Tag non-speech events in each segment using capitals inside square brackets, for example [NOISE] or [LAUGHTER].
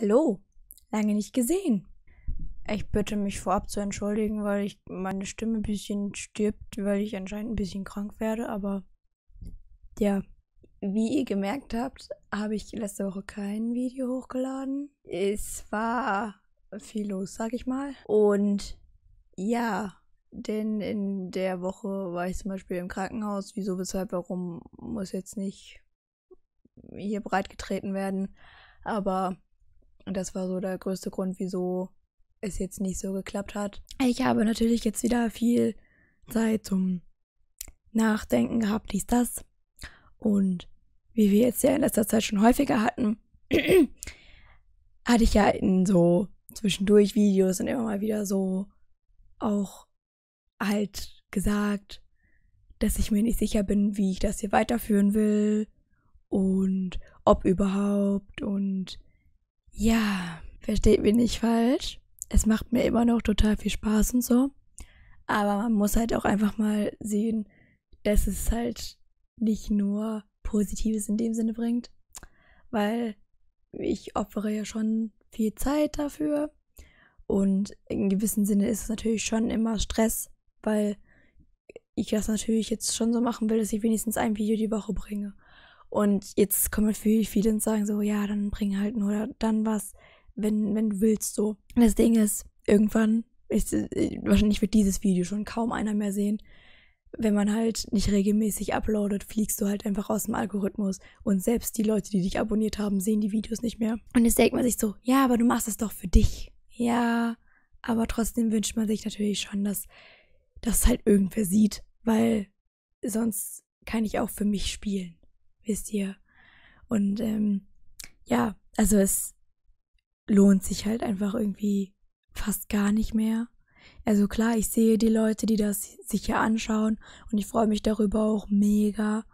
Hallo, lange nicht gesehen. Ich bitte mich vorab zu entschuldigen, weil ich meine Stimme ein bisschen stirbt, weil ich anscheinend ein bisschen krank werde, aber ja. Wie ihr gemerkt habt, habe ich letzte Woche kein Video hochgeladen. Es war viel los, sag ich mal. Und ja, denn in der Woche war ich zum Beispiel im Krankenhaus. Wieso, weshalb, warum muss jetzt nicht hier breit getreten werden. Aber und das war so der größte Grund, wieso es jetzt nicht so geklappt hat. Ich habe natürlich jetzt wieder viel Zeit zum Nachdenken gehabt, dies, das. Und wie wir jetzt ja in letzter Zeit schon häufiger hatten, [CLEARS THROAT] hatte ich ja in so zwischendurch Videos und immer mal wieder so auch halt gesagt, dass ich mir nicht sicher bin, wie ich das hier weiterführen will und ob überhaupt und ja, versteht mich nicht falsch. Es macht mir immer noch total viel Spaß und so. Aber man muss halt auch einfach mal sehen, dass es halt nicht nur Positives in dem Sinne bringt. Weil ich opfere ja schon viel Zeit dafür. Und in gewissem Sinne ist es natürlich schon immer Stress, weil ich das natürlich jetzt schon so machen will, dass ich wenigstens ein Video die Woche bringe. Und jetzt kommen natürlich halt viele und sagen so, ja, dann bring halt nur dann was, wenn, wenn du willst, so. Das Ding ist, irgendwann, ist, äh, wahrscheinlich wird dieses Video schon kaum einer mehr sehen. Wenn man halt nicht regelmäßig uploadet, fliegst du halt einfach aus dem Algorithmus. Und selbst die Leute, die dich abonniert haben, sehen die Videos nicht mehr. Und jetzt denkt man sich so, ja, aber du machst es doch für dich. Ja, aber trotzdem wünscht man sich natürlich schon, dass das halt irgendwer sieht, weil sonst kann ich auch für mich spielen wisst ihr. Und ähm, ja, also es lohnt sich halt einfach irgendwie fast gar nicht mehr. Also klar, ich sehe die Leute, die das sich hier anschauen und ich freue mich darüber auch mega.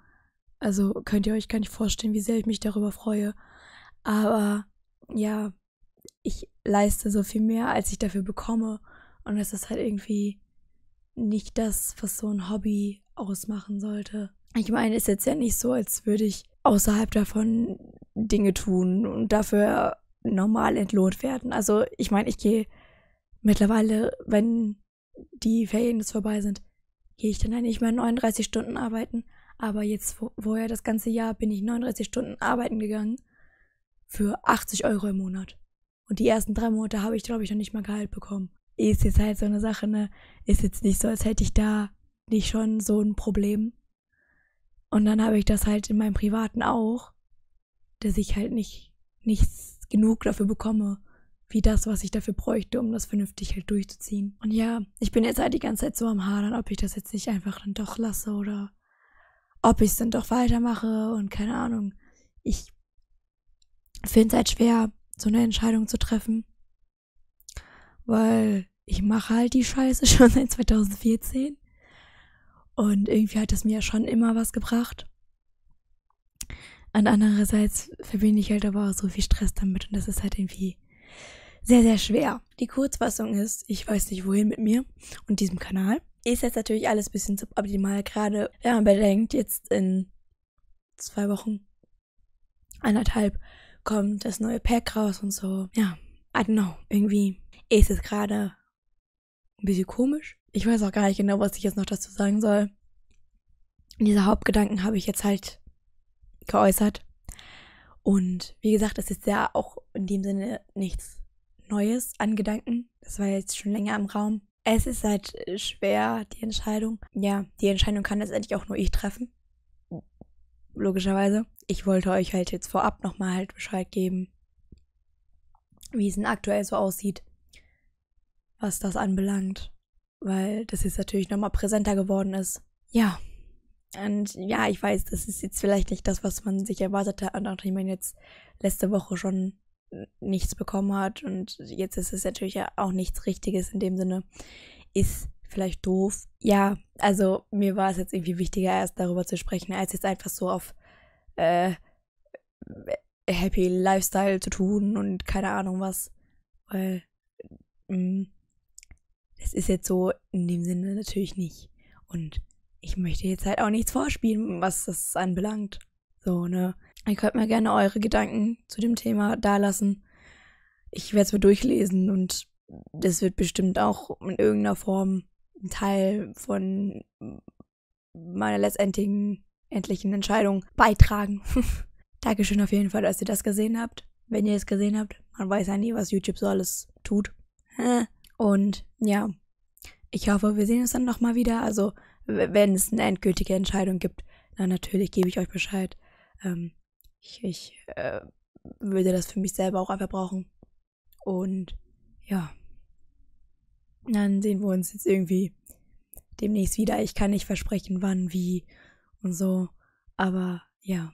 Also könnt ihr euch gar nicht vorstellen, wie sehr ich mich darüber freue. Aber ja, ich leiste so viel mehr, als ich dafür bekomme. Und es ist halt irgendwie nicht das, was so ein Hobby ausmachen sollte. Ich meine, ist jetzt ja nicht so, als würde ich außerhalb davon Dinge tun und dafür normal entlohnt werden. Also ich meine, ich gehe mittlerweile, wenn die Ferien jetzt vorbei sind, gehe ich dann ja nicht mehr 39 Stunden arbeiten. Aber jetzt wo, vorher das ganze Jahr bin ich 39 Stunden arbeiten gegangen für 80 Euro im Monat. Und die ersten drei Monate habe ich, glaube ich, noch nicht mal Gehalt bekommen. Ist jetzt halt so eine Sache, ne? Ist jetzt nicht so, als hätte ich da nicht schon so ein Problem. Und dann habe ich das halt in meinem Privaten auch, dass ich halt nicht nichts genug dafür bekomme, wie das, was ich dafür bräuchte, um das vernünftig halt durchzuziehen. Und ja, ich bin jetzt halt die ganze Zeit so am Hadern, ob ich das jetzt nicht einfach dann doch lasse oder ob ich es dann doch weitermache und keine Ahnung. Ich finde es halt schwer, so eine Entscheidung zu treffen, weil ich mache halt die Scheiße [LAUGHS] schon seit 2014 und irgendwie hat das mir ja schon immer was gebracht. Und andererseits verbinde ich halt aber auch so viel Stress damit und das ist halt irgendwie sehr, sehr schwer. Die Kurzfassung ist, ich weiß nicht wohin mit mir und diesem Kanal. Ist jetzt natürlich alles ein bisschen suboptimal, gerade wenn man bedenkt, jetzt in zwei Wochen, anderthalb, kommt das neue Pack raus und so. Ja, I don't know, irgendwie ist es gerade ein bisschen komisch. Ich weiß auch gar nicht genau, was ich jetzt noch dazu sagen soll. Diese Hauptgedanken habe ich jetzt halt geäußert. Und wie gesagt, es ist ja auch in dem Sinne nichts Neues an Gedanken. Das war jetzt schon länger im Raum. Es ist halt äh, schwer, die Entscheidung. Ja, die Entscheidung kann letztendlich auch nur ich treffen. Logischerweise. Ich wollte euch halt jetzt vorab nochmal halt Bescheid geben, wie es denn aktuell so aussieht was das anbelangt, weil das jetzt natürlich nochmal präsenter geworden ist. Ja. Und ja, ich weiß, das ist jetzt vielleicht nicht das, was man sich erwartet hat, und auch wenn man jetzt letzte Woche schon nichts bekommen hat und jetzt ist es natürlich auch nichts Richtiges in dem Sinne, ist vielleicht doof. Ja, also mir war es jetzt irgendwie wichtiger, erst darüber zu sprechen, als jetzt einfach so auf äh, Happy Lifestyle zu tun und keine Ahnung was, weil mh, mm, das ist jetzt so in dem Sinne natürlich nicht. Und ich möchte jetzt halt auch nichts vorspielen, was das anbelangt. So, ne? Ihr könnt mir gerne eure Gedanken zu dem Thema dalassen. Ich werde es mir durchlesen und das wird bestimmt auch in irgendeiner Form ein Teil von meiner letztendlichen endlichen Entscheidung beitragen. [LAUGHS] Dankeschön auf jeden Fall, dass ihr das gesehen habt. Wenn ihr es gesehen habt, man weiß ja nie, was YouTube so alles tut. Hä? Und ja, ich hoffe, wir sehen uns dann nochmal wieder. Also, wenn es eine endgültige Entscheidung gibt, dann natürlich gebe ich euch Bescheid. Ähm, ich, ich äh, würde das für mich selber auch einfach brauchen. Und ja, dann sehen wir uns jetzt irgendwie demnächst wieder. Ich kann nicht versprechen, wann, wie und so. Aber ja,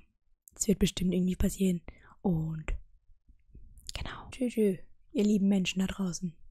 es wird bestimmt irgendwie passieren. Und genau. Tschüss, tschüss, ihr lieben Menschen da draußen.